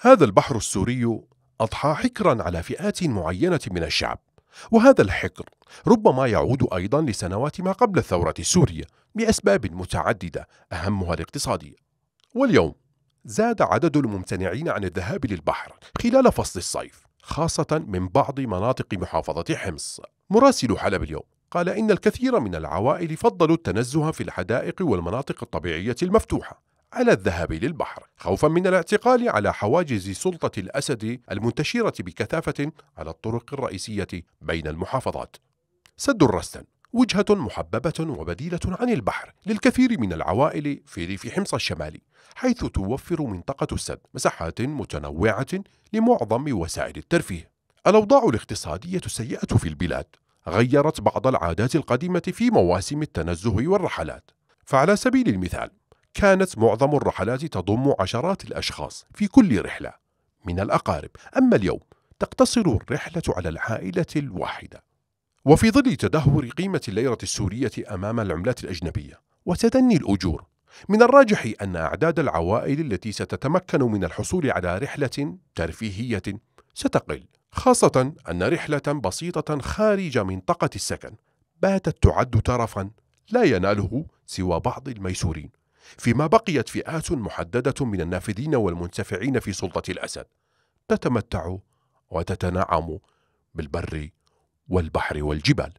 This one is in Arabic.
هذا البحر السوري أضحى حكرا على فئات معينة من الشعب وهذا الحقر ربما يعود أيضا لسنوات ما قبل الثورة السورية بأسباب متعددة أهمها الاقتصادية واليوم زاد عدد الممتنعين عن الذهاب للبحر خلال فصل الصيف خاصة من بعض مناطق محافظة حمص مراسل حلب اليوم قال إن الكثير من العوائل فضلوا التنزه في الحدائق والمناطق الطبيعية المفتوحة على الذهاب للبحر خوفا من الاعتقال على حواجز سلطة الأسد المنتشرة بكثافة على الطرق الرئيسية بين المحافظات سد الرستن وجهة محببة وبديلة عن البحر للكثير من العوائل في ريف حمص الشمالي حيث توفر منطقة السد مساحات متنوعة لمعظم وسائل الترفيه الأوضاع الاقتصادية السيئة في البلاد غيرت بعض العادات القديمة في مواسم التنزه والرحلات فعلى سبيل المثال كانت معظم الرحلات تضم عشرات الأشخاص في كل رحلة من الأقارب أما اليوم تقتصر الرحلة على العائلة الواحدة وفي ظل تدهور قيمة الليرة السورية أمام العملات الأجنبية وتدني الأجور من الراجح أن أعداد العوائل التي ستتمكن من الحصول على رحلة ترفيهية ستقل خاصة أن رحلة بسيطة خارج منطقة السكن باتت تعد ترفا لا يناله سوى بعض الميسورين فيما بقيت فئات محددة من النافذين والمنتفعين في سلطة الأسد تتمتع وتتنعم بالبر والبحر والجبال